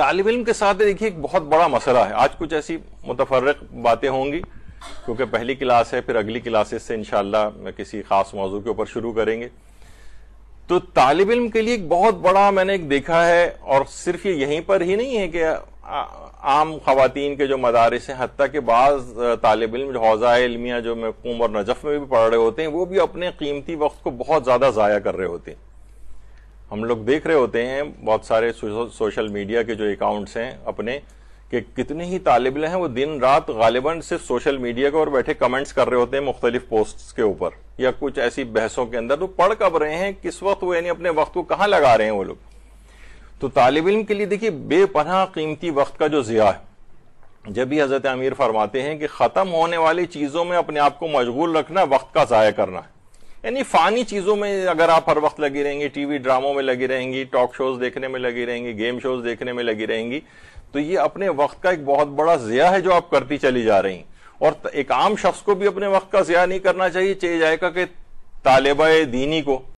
तालब इम के साथ देखिए एक बहुत बड़ा मसला है आज कुछ ऐसी मुतफरक बातें होंगी क्योंकि पहली क्लास है फिर अगली क्लासेस से इनशाला किसी खास मौजू के ऊपर शुरू करेंगे तो तालब इम के लिए एक बहुत बड़ा मैंने एक देखा है और सिर्फ ये यहीं पर ही नहीं है कि आम खातन के जो मदारस हैं हती के बाद तालब इम जो हौजा इलमिया जो मकूम और नजफ में भी पढ़ रहे होते हैं वो भी अपने कीमती वक्त को बहुत ज़्यादा ज़ाया कर रहे होते हैं हम लोग देख रहे होते हैं बहुत सारे सोशल मीडिया के जो अकाउंट्स हैं अपने कि कितने ही तालिब हैं वो दिन रात गालिबा सिर्फ सोशल मीडिया के और बैठे कमेंट्स कर रहे होते हैं मुख्तलिफ पोस्ट के ऊपर या कुछ ऐसी बहसों के अंदर तो पढ़ कब रहे हैं किस वक्त वो यानी अपने वक्त को कहाँ लगा रहे हैं वो लोग तो तालिब इम के लिए देखिए बेपना कीमती वक्त का जो जिया है जब भी हजरत अमीर फरमाते हैं कि ख़त्म होने वाली चीज़ों में अपने आप को मशगूल रखना वक्त का जया करना है यानी फानी चीजों में अगर आप हर वक्त लगी रहेंगी टीवी ड्रामों में लगी रहेंगी टॉक शोज देखने में लगी रहेंगी गेम शोज देखने में लगी रहेंगी तो ये अपने वक्त का एक बहुत बड़ा जिया है जो आप करती चली जा रही और एक आम शख्स को भी अपने वक्त का जिया नहीं करना चाहिए चाहिए जाएगा कि तालिबा दीनी को